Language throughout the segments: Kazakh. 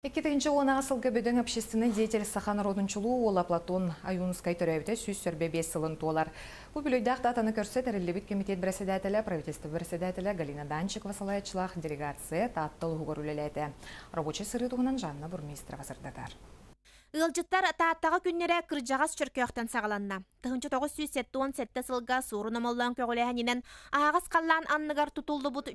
Екетігінші оны асыл көбедің әпшесіні дейтел Сахан Родынчылу ола Платон Аюнскай төрәуіті сүйс сөрбе бес сылын туалар. Бұл бүлөйді ақтатаны көрсет әрілебіт комитет бірседәтілі, правительство бірседәтілі Галина Данчикова салайчылақ делегация таттыл ғығыр үлеләйді. Рабочий сыры тұғынан Жанна Бурмистра вазырдатар. Ылжыттар тааттағы күннері кырджағас чөркөқтен сағаланна. Тыхынчы 970 сылға сурын омолдан көгіләхінінен ағас қаллан анныгар тұтылды бұд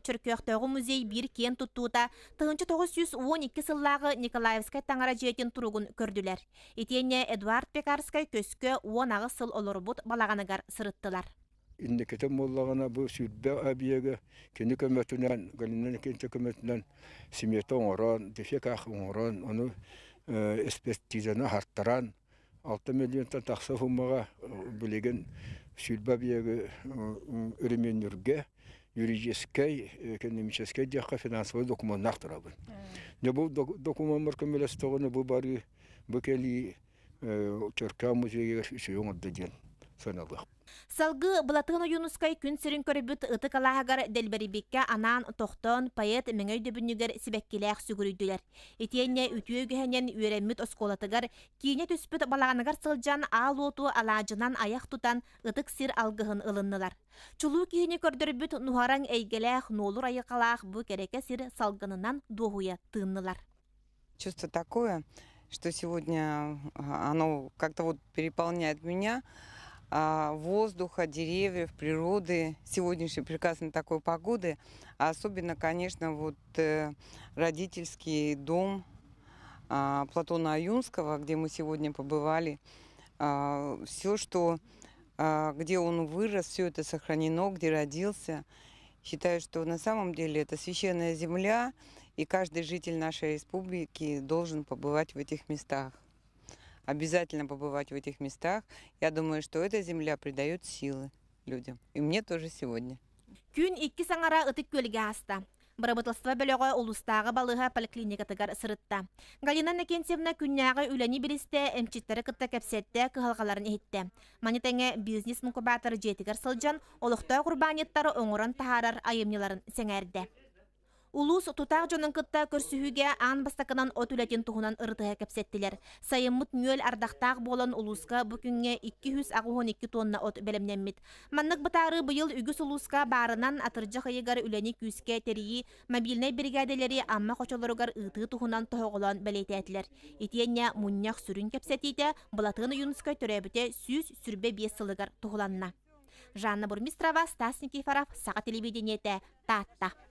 музей бир кен тұттуыда тыхынчы 912 сыллағы Николаевскай таңара жетін тұруғын көрділер. Етене Эдуард Пекарскай көскі 10 ағы сыл олыр бұд сырыттылар. иннекетен моллагана бу сүрбе абиеге кини көмөтүнөн галинен кенте көмөтүнөн смета оңорон оңорон эспертизаны арттыран алты миллионтан тақса хуммаға э, білеген сүлба э, үрімен үрге юридический экономический жаққа финансовый документ нақтырабын не бұл документ маркамелес тоғыны бұл бары бұл кәли музейге үшеуін деген Салгы Блатын юнуской күн сірін көрібіт ытык калағығар делберибикке анан токтон поэт міңөй дөбінігер сібәккеләқ сүгүрүдүлер Етенне үтіе гөхәнен үйрәмміт осколатығар, кейіне түспіт балағанығар сылжан ал оту алажынан аяқ тутан ытык сир алгыһын ылыннылар. Чулу кейіне көрдірбіт нухаран әйгеләқ нолур айықалақ бұ кереке сир салгынынан дохуя тыннылар. Чувство такое, что сегодня оно как-то вот переполняет меня, А, воздуха, деревьев, природы, сегодняшней прекрасной такой погоды, а особенно, конечно, вот э, родительский дом а, Платона Аюнского, где мы сегодня побывали, а, все, что, где он вырос, все это сохранено, где родился. Считаю, что на самом деле это священная земля, и каждый житель нашей республики должен побывать в этих местах. обязательно побывать в этих местах. Я думаю, что эта земля придает силы людям. И мне тоже сегодня. Күн икки саңара ытык көлге аста. Барабытылства бөлөгі ұлыстағы балыға поликлиникатыгар сырытта. Галина Накентьевна күнняғы үләне білісті әмчеттері кытта кәпсетті кығалғаларын ехетті. Манитәңе бизнес инкубатор жетігер сылжан, олықта құрбаниеттары оңырын тахарар айымнеларын сәңәрді. Улус тутақ жонын кытта көрсүһүге аан бастакынан отүләтин туһунан ырытыһа кепсеттилер. Сайыммыт мөл ардақтақ болан улуска бу күнгө 2 тонна от белемненмит. Маннык бытары быйыл үгүс улуска барынан атыржы хыйыгар үләни күскә терии мобильный бригаделери амма кочолоругар ыты туһунан тоһоголон белететлер. Итиенне муннях сүрүн кепсетите, булатын юнуска төрөбүте сүз сүрбе бесылыгар туһуланна. Жанна Бурмистрова, Стас Никифоров, сага телевидениете, Татта.